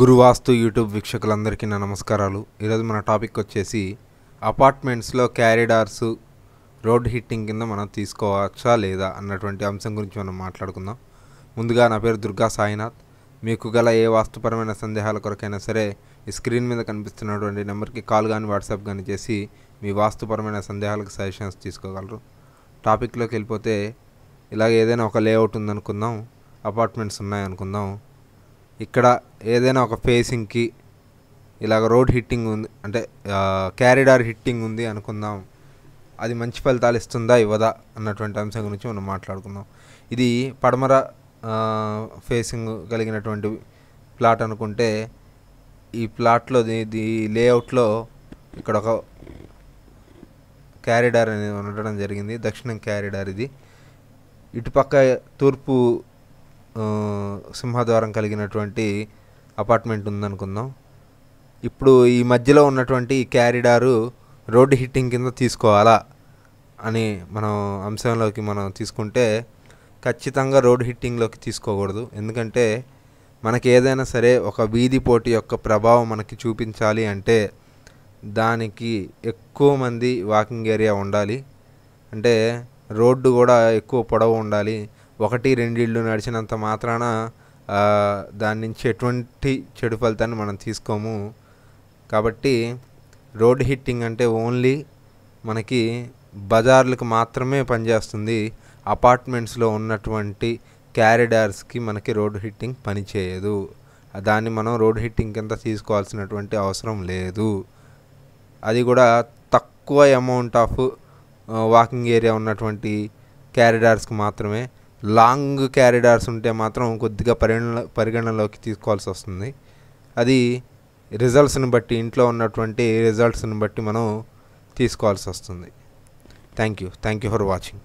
గురువాస్తు YouTube వీక్షకులందరికీ నా నమస్కారాలు ఈరోజు మన టాపిక్ వచ్చేసి అపార్ట్మెంట్స్లో క్యారిడార్స్ రోడ్ హీటింగ్ కింద మనం తీసుకోవచ్చా లేదా అన్నటువంటి అంశం గురించి మనం మాట్లాడుకుందాం ముందుగా నా పేరు దుర్గా సాయినాథ్ మీకు గల ఏ వాస్తుపరమైన సందేహాల కొరకైనా సరే ఈ స్క్రీన్ మీద కనిపిస్తున్నటువంటి నెంబర్కి కాల్ కానీ వాట్సాప్ కానీ చేసి మీ వాస్తుపరమైన సందేహాలకు సజెషన్స్ తీసుకోగలరు టాపిక్లోకి వెళ్ళిపోతే ఇలాగ ఏదైనా ఒక లేఅవుట్ ఉందనుకుందాం అపార్ట్మెంట్స్ ఉన్నాయనుకుందాం ఇక్కడ ఏదైనా ఒక ఫేసింగ్కి ఇలాగ రోడ్ హిట్టింగ్ ఉంది అంటే క్యారిడార్ హిట్టింగ్ ఉంది అనుకుందాం అది మంచి ఫలితాలు ఇస్తుందా ఇవ్వదా అన్నటువంటి అంశం గురించి మనం మాట్లాడుకుందాం ఇది పడమర ఫేసింగ్ కలిగినటువంటి ప్లాట్ అనుకుంటే ఈ ప్లాట్లో ఇది లేఅవుట్లో ఇక్కడ ఒక క్యారిడార్ అనేది ఉండడం జరిగింది దక్షిణం క్యారిడార్ ఇది ఇటుపక్క తూర్పు సింహద్వారం కలిగినటువంటి అపార్ట్మెంట్ ఉందనుకుందాం ఇప్పుడు ఈ మధ్యలో ఉన్నటువంటి క్యారిడారు రోడ్డు హిట్టింగ్ కింద తీసుకోవాలా అని మనం అంశంలోకి మనం తీసుకుంటే ఖచ్చితంగా రోడ్డు హిట్టింగ్లోకి తీసుకోకూడదు ఎందుకంటే మనకి ఏదైనా సరే ఒక వీధి పోటీ యొక్క ప్రభావం మనకి చూపించాలి అంటే దానికి ఎక్కువ మంది వాకింగ్ ఏరియా ఉండాలి అంటే రోడ్డు కూడా ఎక్కువ పొడవు ఉండాలి ఒకటి రెండు ఇళ్ళు నడిచినంత మాత్రాన దాని నుంచి ఎటువంటి చెడు ఫలితాన్ని మనం తీసుకోము కాబట్టి రోడ్ హిట్టింగ్ అంటే ఓన్లీ మనకి బజార్లకు మాత్రమే పనిచేస్తుంది అపార్ట్మెంట్స్లో ఉన్నటువంటి క్యారిడార్స్కి మనకి రోడ్ హిట్టింగ్ పనిచేయదు దాన్ని మనం రోడ్ హిట్టింగ్ కింద తీసుకోవాల్సినటువంటి అవసరం లేదు అది కూడా తక్కువ అమౌంట్ ఆఫ్ వాకింగ్ ఏరియా ఉన్నటువంటి క్యారిడార్స్కి మాత్రమే లాంగ్ క్యారిడార్స్ ఉంటే మాత్రం కొద్దిగా పరిగణ పరిగణలోకి తీసుకోవాల్సి వస్తుంది అది రిజల్ట్స్ని బట్టి ఇంట్లో ఉన్నటువంటి రిజల్ట్స్ని బట్టి మనం తీసుకోవాల్సి వస్తుంది thank you thank you for watching